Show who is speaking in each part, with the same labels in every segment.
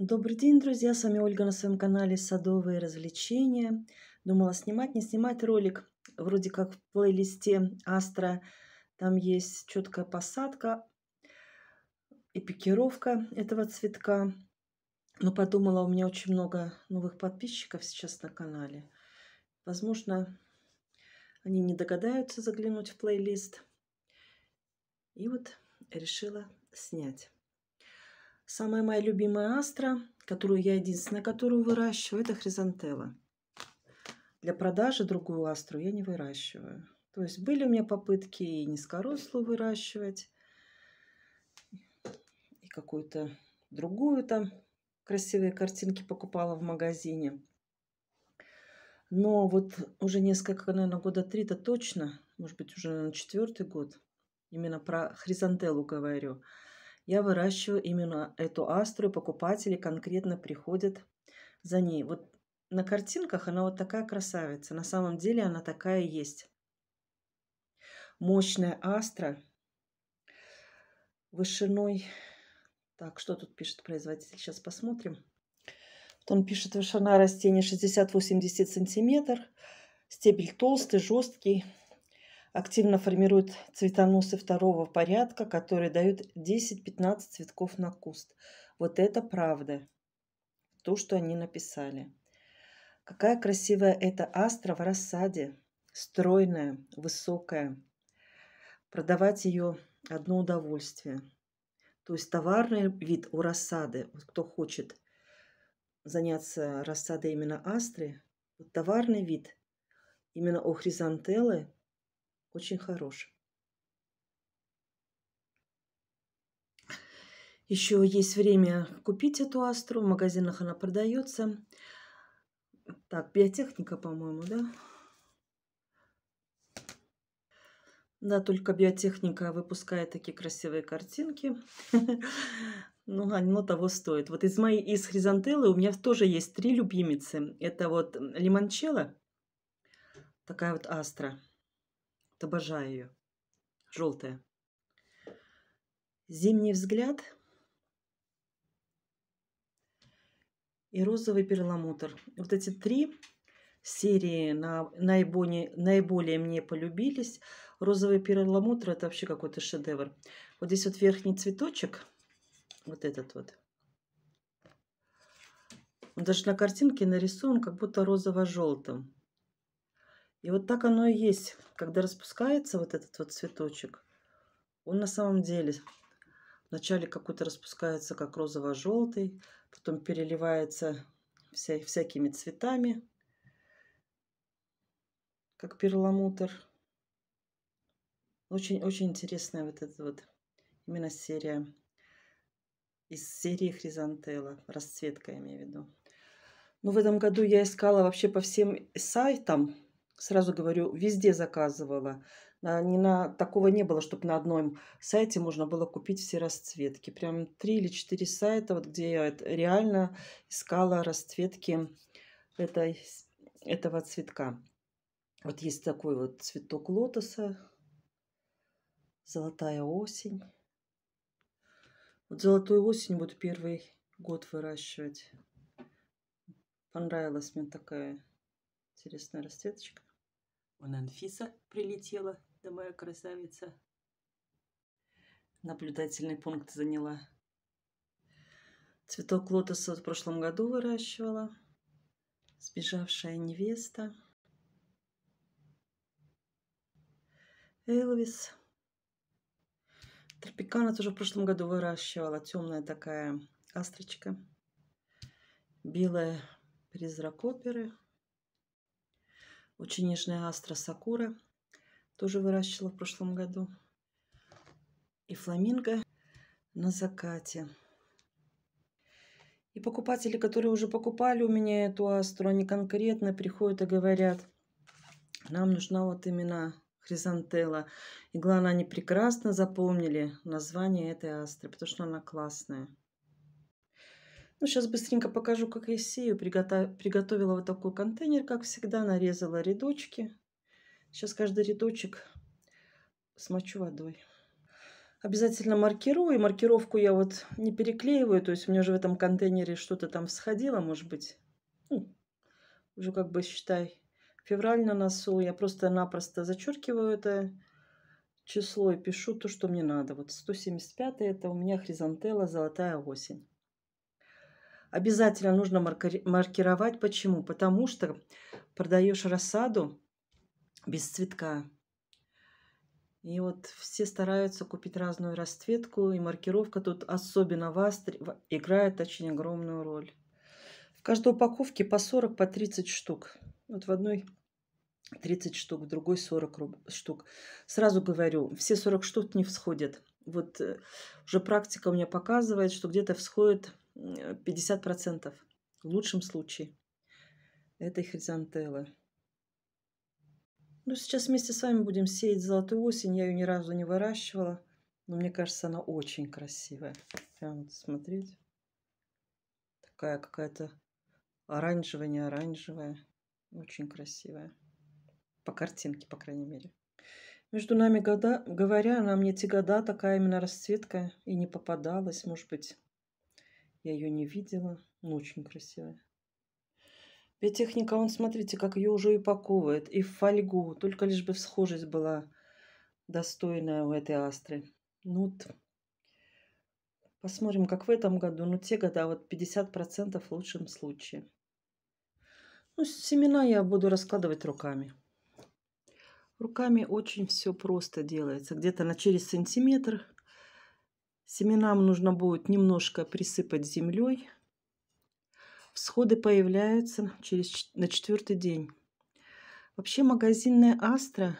Speaker 1: Добрый день, друзья! С вами Ольга на своем канале «Садовые развлечения». Думала снимать, не снимать ролик. Вроде как в плейлисте «Астра» там есть четкая посадка и пикировка этого цветка. Но подумала, у меня очень много новых подписчиков сейчас на канале. Возможно, они не догадаются заглянуть в плейлист. И вот решила снять. Самая моя любимая астра, которую я единственная, которую выращиваю, это хризантела. Для продажи другую астру я не выращиваю. То есть были у меня попытки и низкорослую выращивать, и какую-то другую там красивые картинки покупала в магазине. Но вот уже несколько, наверное, года три-то точно, может быть, уже на четвертый год, именно про хризантелу говорю – я выращиваю именно эту астру, и покупатели конкретно приходят за ней. Вот на картинках она вот такая красавица. На самом деле она такая есть. Мощная астра вышиной... Так, что тут пишет производитель? Сейчас посмотрим. Он пишет, вышина растения 60-80 сантиметр. Стебель толстый, жесткий, активно формируют цветоносы второго порядка, которые дают 10-15 цветков на куст. Вот это правда, то, что они написали. Какая красивая эта астра в рассаде, стройная, высокая. Продавать ее одно удовольствие. То есть товарный вид у рассады, вот кто хочет заняться рассадой именно астры, вот товарный вид именно у хризантелы – очень хорош. Еще есть время купить эту астру. В магазинах она продается. Так, биотехника, по-моему, да? Да, только биотехника выпускает такие красивые картинки. Ну, оно того стоит. Вот из моей, из хризантелы у меня тоже есть три любимицы. Это вот лимончелло, такая вот астра обожаю ее. Желтая. Зимний взгляд и розовый перламутр. Вот эти три серии на, наиболее, наиболее мне полюбились. Розовый перламутр – это вообще какой-то шедевр. Вот здесь вот верхний цветочек, вот этот вот. Он даже на картинке нарисован как будто розово-желтым. И вот так оно и есть. Когда распускается вот этот вот цветочек, он на самом деле вначале какой-то распускается как розово-желтый, потом переливается вся, всякими цветами, как перламутр. Очень-очень интересная вот эта вот именно серия из серии хризантелла, расцветка я имею в виду. Но ну, в этом году я искала вообще по всем сайтам, сразу говорю, везде заказывала. А, не на, такого не было, чтобы на одном сайте можно было купить все расцветки. Прям три или четыре сайта, вот, где я реально искала расцветки этой, этого цветка. Вот есть такой вот цветок лотоса, золотая осень. Вот золотую осень буду первый год выращивать. Понравилась мне такая интересная расцветочка. Вон Анфиса прилетела, да моя красавица. Наблюдательный пункт заняла. Цветок лотоса в прошлом году выращивала. Сбежавшая невеста. Элвис. Тропикана тоже в прошлом году выращивала. Темная такая астрочка. Белая призрак оперы. Очень нежная астра Сакура. Тоже выращивала в прошлом году. И фламинго на закате. И покупатели, которые уже покупали у меня эту астру, они конкретно приходят и говорят, нам нужна вот именно хризантелла. И главное, они прекрасно запомнили название этой астры, потому что она классная. Ну, сейчас быстренько покажу, как я сею. Приготовила вот такой контейнер, как всегда. Нарезала рядочки. Сейчас каждый рядочек смочу водой. Обязательно маркирую. И маркировку я вот не переклеиваю. То есть у меня же в этом контейнере что-то там всходило, может быть. Ну, уже как бы считай февраль на носу. Я просто-напросто зачеркиваю это число и пишу то, что мне надо. Вот 175 это у меня хризантела «Золотая осень». Обязательно нужно маркировать. Почему? Потому что продаешь рассаду без цветка. И вот все стараются купить разную расцветку, и маркировка тут особенно в астре играет очень огромную роль. В каждой упаковке по 40, по 30 штук. Вот в одной 30 штук, в другой 40 штук. Сразу говорю, все 40 штук не всходят. Вот э, уже практика мне показывает, что где-то всходит 50% э, в лучшем случае этой хризантеллы. Ну, сейчас вместе с вами будем сеять золотую осень. Я ее ни разу не выращивала, но мне кажется, она очень красивая. Прям смотреть. Такая какая-то оранжевая, не оранжевая. Очень красивая. По картинке, по крайней мере. Между нами года, говоря, она мне те года такая именно расцветка и не попадалась. Может быть, я ее не видела, но очень красивая. Биотехника, он, смотрите, как ее уже упаковывает, и в фольгу, только лишь бы схожесть была достойная у этой астры. Ну, вот. посмотрим, как в этом году. Ну, те года а вот 50% в лучшем случае. Ну, семена я буду раскладывать руками. Руками очень все просто делается. Где-то на через сантиметр Семенам нужно будет немножко присыпать землей. Всходы появляются через, на четвертый день. Вообще магазинная астра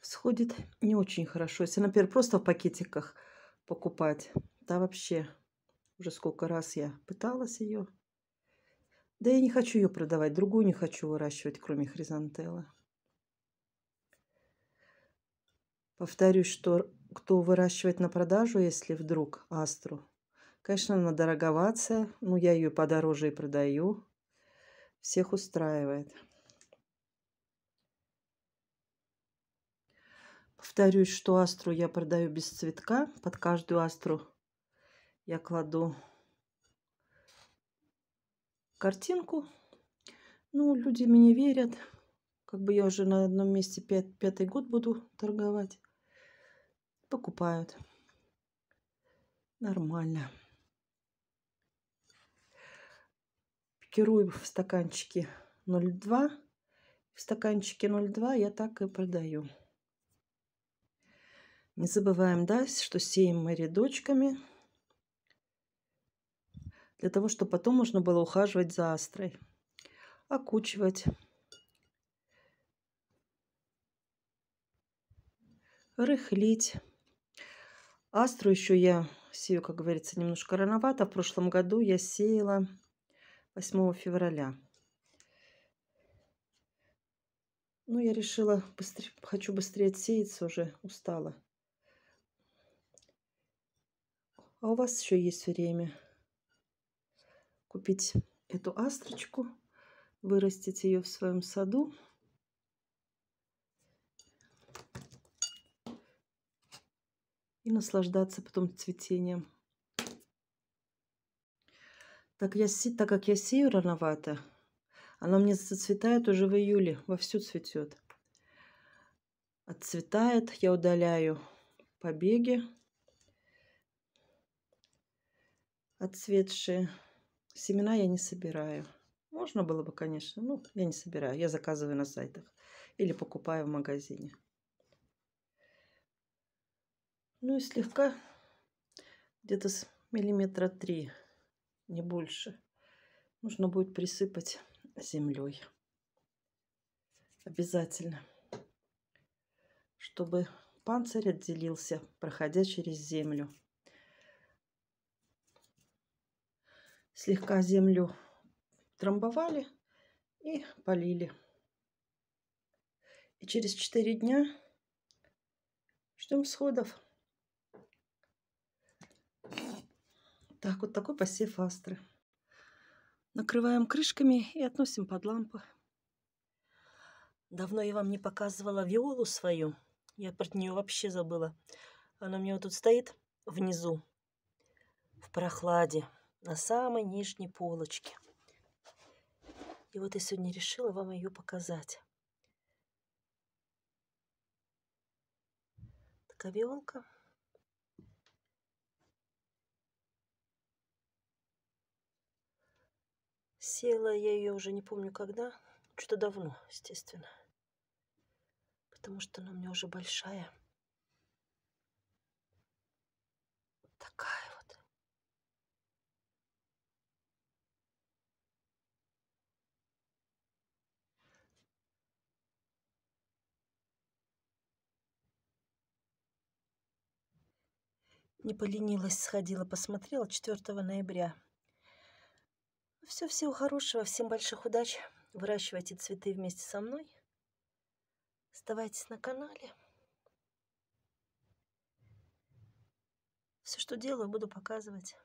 Speaker 1: сходит не очень хорошо. Если, например, просто в пакетиках покупать, да вообще уже сколько раз я пыталась ее. Да я не хочу ее продавать, другую не хочу выращивать, кроме хризантеллы. Повторюсь, что кто выращивает на продажу, если вдруг астру. Конечно, она дороговатая, но я ее подороже и продаю. Всех устраивает. Повторюсь, что астру я продаю без цветка. Под каждую астру я кладу картинку. Ну, люди мне верят. Как бы я уже на одном месте пят, пятый год буду торговать покупают. Нормально. Пикирую в стаканчике 0,2. В стаканчике 0,2 я так и продаю. Не забываем, да, что сеем мы рядочками. Для того, чтобы потом можно было ухаживать за астрой. Окучивать. рыхлить. Астру еще я сею, как говорится, немножко рановато. В прошлом году я сеяла 8 февраля. Ну, я решила, быстрее, хочу быстрее отсеяться, уже устала. А у вас еще есть время купить эту астрочку, вырастить ее в своем саду. наслаждаться потом цветением. Так, я, так как я сею рановато, она мне зацветает уже в июле, вовсю цветет. Отцветает, я удаляю побеги, отцветшие. Семена я не собираю. Можно было бы, конечно, но ну, я не собираю. Я заказываю на сайтах или покупаю в магазине. Ну и слегка, где-то с миллиметра три, не больше, нужно будет присыпать землей. Обязательно, чтобы панцирь отделился, проходя через землю. Слегка землю трамбовали и полили. И через четыре дня ждем сходов. Так, вот такой посев астры. Накрываем крышками и относим под лампу. Давно я вам не показывала виолу свою. Я про нее вообще забыла. Она у меня вот тут стоит внизу, в прохладе, на самой нижней полочке. И вот я сегодня решила вам ее показать. Такая виолка. Села я ее уже не помню когда, что-то давно, естественно, потому что она у меня уже большая. Такая вот. Не поленилась, сходила, посмотрела 4 ноября все, всего хорошего, всем больших удач. Выращивайте цветы вместе со мной. Оставайтесь на канале. Все, что делаю, буду показывать.